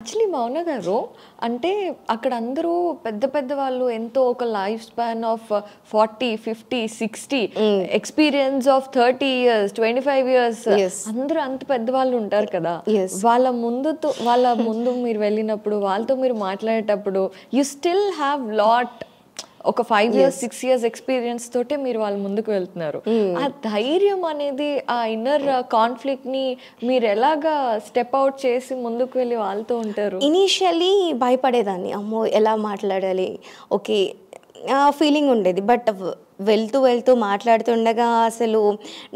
Actually మౌన గారు అంటే అక్కడ అందరూ పెద్ద పెద్ద వాళ్ళు ఎంతో ఒక life span of forty fifty sixty experience of thirty years twenty five years అందరూ అంత పెద్ద వాళ్ళు ఉంటారు కదా వాళ్ళ ముందుతో వాళ్ళ ముందు మీరు వెళ్ళినప్పుడు వాళ్ళతో మీరు మాట్లాడేటప్పుడు యు స్టిల్ హ్యావ్ లాట్ ఒక five years six years experience తోటే మీరు వాళ్ళ ముందుకు వెళ్తున్నారు hmm. ఆ ధైర్యం అనేది ఆ ఇన్నర్ కాన్ఫ్లిక్ట్ ని మీరు ఎలాగా స్టెప్ అవుట్ చేసి ముందుకు వెళ్ళి వాళ్ళతో ఉంటారు ఇనీషియలీ భయపడేదాన్ని అమ్మో ఎలా మాట్లాడాలి ఓకే ఫీలింగ్ ఉండేది బట్ వెళ్తూ వెళ్తూ మాట్లాడుతుండగా అసలు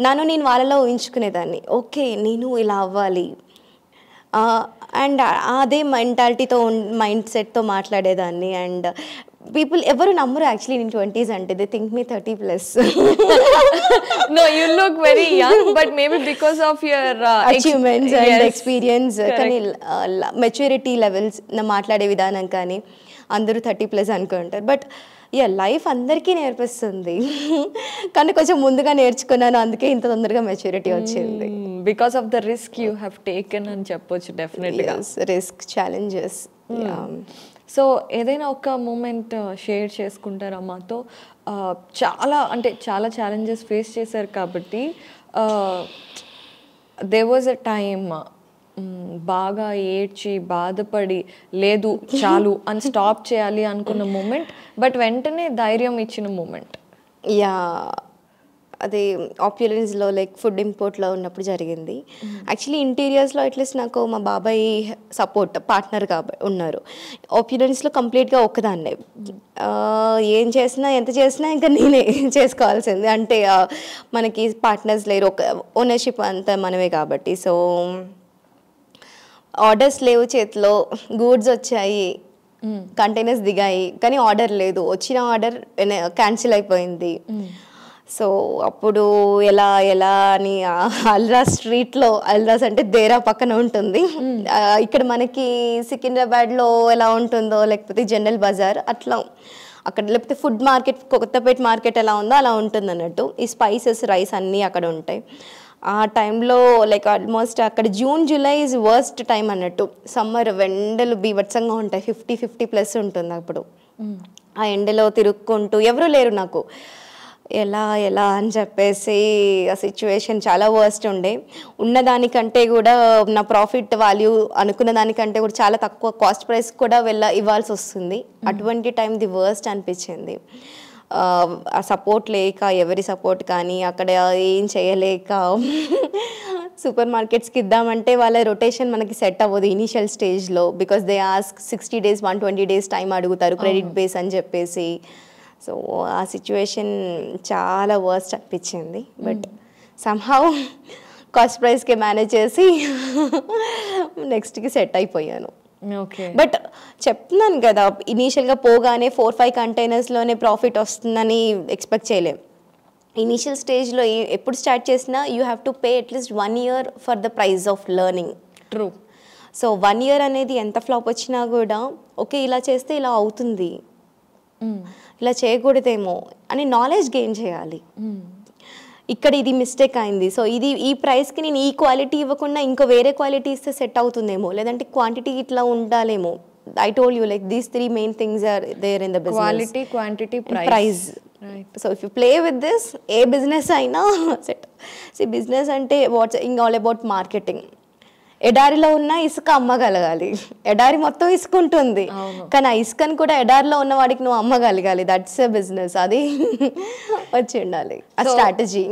నన్ను నేను వాళ్ళలో ఊహించుకునేదాన్ని ఓకే నేను ఇలా అవ్వాలి అండ్ అదే మెంటాలిటీతో మైండ్ సెట్తో మాట్లాడేదాన్ని అండ్ పీపుల్ ఎవరు నమ్మరు యాక్చువల్లీ నేను ట్వంటీస్ అంటే they think me thirty plus no you look very young but maybe because of your achievements and experience కానీ మెచ్యూరిటీ లెవెల్స్ uh, నా మాట్లాడే విధానం కానీ అందరూ థర్టీ ప్లస్ అనుకుంటారు బట్ యా లైఫ్ అందరికీ నేర్పిస్తుంది కానీ కొంచెం ముందుగా నేర్చుకున్నాను అందుకే ఇంత తొందరగా మెచ్యూరిటీ వచ్చింది because of the risk you have taken అని చెప్పొచ్చు డెఫినెట్లీ రిస్క్ ఛాలెంజెస్ సో ఏదైనా ఒక మూమెంట్ షేర్ uh, చేసుకుంటారా మాతో uh, చాలా అంటే చాలా ఛాలెంజెస్ ఫేస్ చేశారు కాబట్టి దే వాజ్ అ టైమ్ బాగా ఏడ్చి బాధపడి లేదు చాలు అని స్టాప్ చేయాలి అనుకున్న మూమెంట్ బట్ వెంటనే ధైర్యం ఇచ్చిన మూమెంట్ యా అది ఆప్యులెన్స్లో లైక్ ఫుడ్ ఇంపోర్ట్లో ఉన్నప్పుడు జరిగింది యాక్చువల్లీ ఇంటీరియర్స్లో అట్లీస్ట్ నాకు మా బాబాయ్ సపోర్ట్ పార్ట్నర్ కాబట్టి ఉన్నారు ఆప్యులెన్స్లో కంప్లీట్గా ఒక్కదాన్నే ఏం చేసినా ఎంత చేసినా ఇంకా నేనే చేసుకోవాల్సింది అంటే మనకి పార్ట్నర్స్ లేరు ఒక ఓనర్షిప్ అంతా మనమే కాబట్టి సో ఆర్డర్స్ లేవు చేతిలో గూడ్స్ వచ్చాయి కంటైనర్స్ mm. దిగాయి కానీ ఆర్డర్ లేదు వచ్చిన ఆర్డర్ క్యాన్సిల్ అయిపోయింది mm. సో అప్పుడు ఎలా ఎలా అని అల్రా స్ట్రీట్లో అల్రాస్ అంటే దేరా పక్కన ఉంటుంది ఇక్కడ మనకి సికింద్రాబాద్లో ఎలా ఉంటుందో లేకపోతే జనరల్ బజార్ అట్లా అక్కడ లేకపోతే ఫుడ్ మార్కెట్ కొత్తపేట మార్కెట్ ఎలా ఉందో అలా ఉంటుంది అన్నట్టు ఈ స్పైసెస్ రైస్ అన్నీ అక్కడ ఉంటాయి ఆ టైంలో లైక్ ఆల్మోస్ట్ అక్కడ June July is worst time అన్నట్టు సమ్మర్ ఎండలు బీభత్సంగా ఉంటాయి ఫిఫ్టీ ఫిఫ్టీ ప్లస్ ఉంటుంది అప్పుడు ఆ ఎండలో తిరుక్కుంటూ ఎవరు లేరు నాకు ఎలా ఎలా అని చెప్పేసి ఆ సిచ్యువేషన్ చాలా వర్స్ట్ ఉండే ఉన్నదానికంటే కూడా నా ప్రాఫిట్ వాల్యూ అనుకున్న దానికంటే కూడా చాలా తక్కువ కాస్ట్ ప్రైస్ కూడా వెళ్ళ ఇవ్వాల్సి వస్తుంది hmm. అటువంటి టైం ది వర్స్ట్ అనిపించింది ఆ సపోర్ట్ లేక ఎవరి సపోర్ట్ కానీ అక్కడ ఏం చేయలేక సూపర్ మార్కెట్స్కి ఇద్దామంటే వాళ్ళ రొటేషన్ మనకి సెట్ అవ్వదు ఇనీషియల్ స్టేజ్లో because they ask sixty days one twenty days time అడుగుతారు క్రెడిట్ బేస్ అని చెప్పేసి సో ఆ సిచ్యువేషన్ చాలా వర్స్ట్ అనిపించింది బట్ సమ్హౌ కాస్ట్ ప్రైస్కి మేనేజ్ చేసి నెక్స్ట్కి సెట్ అయిపోయాను బట్ చెప్తున్నాను కదా ఇనీషియల్గా పోగానే ఫోర్ ఫైవ్ కంటైనర్స్లోనే ప్రాఫిట్ వస్తుందని ఎక్స్పెక్ట్ చేయలేం ఇనీషియల్ స్టేజ్లో ఎప్పుడు స్టార్ట్ చేసినా you have to pay at least one year for the price of learning true so one year అనేది ఎంత ఫ్లాప్ వచ్చినా కూడా ఓకే ఇలా చేస్తే ఇలా అవుతుంది ఇలా చేయకూడదేమో అని నాలెడ్జ్ గెయిన్ చేయాలి ఇక్కడ ఇది మిస్టేక్ అయింది సో ఇది ఈ ప్రైస్కి నేను ఈ క్వాలిటీ ఇవ్వకుండా ఇంకో వేరే క్వాలిటీ ఇస్తే సెట్ అవుతుందేమో లేదంటే క్వాంటిటీ ఇట్లా ఉండాలేమో I told you like these three main things are there in the quality quantity price so if you play with this a business అయినా సెట్ సి బిజినెస్ అంటే వాట్స్ ఇంగ్ ఆల్ అబౌట్ మార్కెటింగ్ ఎడారిలో ఉన్న ఇసుక అమ్మగలగాలి ఎడారి మొత్తం ఇసుక ఉంటుంది కానీ ఆ ఇసుకని కూడా ఎడారిలో ఉన్న వాడికి నువ్వు అమ్మగలగాలి దట్స్ ఎ బిజినెస్ అది వచ్చి ఉండాలి ఆ స్ట్రాటజీ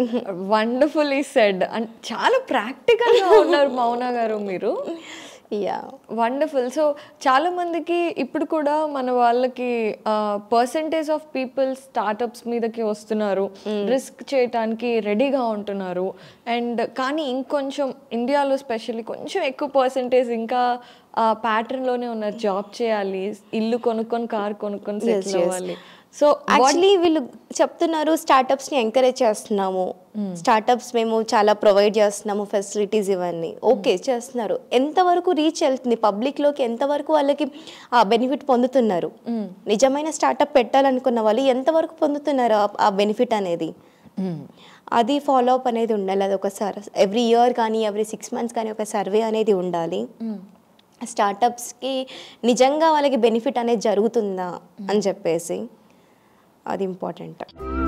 వండర్ఫుల్ ఈ సెడ్ అండ్ చాలా ప్రాక్టికల్గా ఉన్నారు మౌన గారు మీరు యా వండర్ఫుల్ సో చాలా మందికి ఇప్పుడు కూడా మన వాళ్ళకి పర్సంటేజ్ ఆఫ్ పీపుల్ స్టార్టప్స్ మీదకి వస్తున్నారు రిస్క్ hmm. చేయటానికి రెడీగా ఉంటున్నారు అండ్ కానీ ఇంకొంచెం ఇండియాలో స్పెషల్లీ కొంచెం ఎక్కువ పర్సంటేజ్ ఇంకా ఆ ప్యాటర్న్లోనే ఉన్నారు జాబ్ చేయాలి ఇల్లు కొనుక్కొని కార్ కొనుక్కొని సెటిల్ అవ్వాలి సో యాక్చువల్లీ వీళ్ళు చెప్తున్నారు ని ఎంకరేజ్ చేస్తున్నాము స్టార్టప్స్ hmm. మేము చాలా ప్రొవైడ్ చేస్తున్నాము ఫెసిలిటీస్ ఇవన్నీ ఓకే hmm. చేస్తున్నారు ఎంతవరకు రీచ్ వెళ్తుంది లోకి ఎంతవరకు వాళ్ళకి ఆ బెనిఫిట్ పొందుతున్నారు hmm. నిజమైన స్టార్టప్ పెట్టాలనుకున్న వాళ్ళు ఎంతవరకు పొందుతున్నారు ఆ బెనిఫిట్ అనేది అది ఫాలో అప్ అనేది ఉండాలి అది ఒకసారి ఎవ్రీ ఇయర్ కానీ ఎవ్రీ సిక్స్ మంత్స్ కానీ ఒక సర్వే అనేది ఉండాలి స్టార్టప్స్కి నిజంగా వాళ్ళకి బెనిఫిట్ అనేది జరుగుతుందా అని చెప్పేసి అది ఇంపార్టెంట్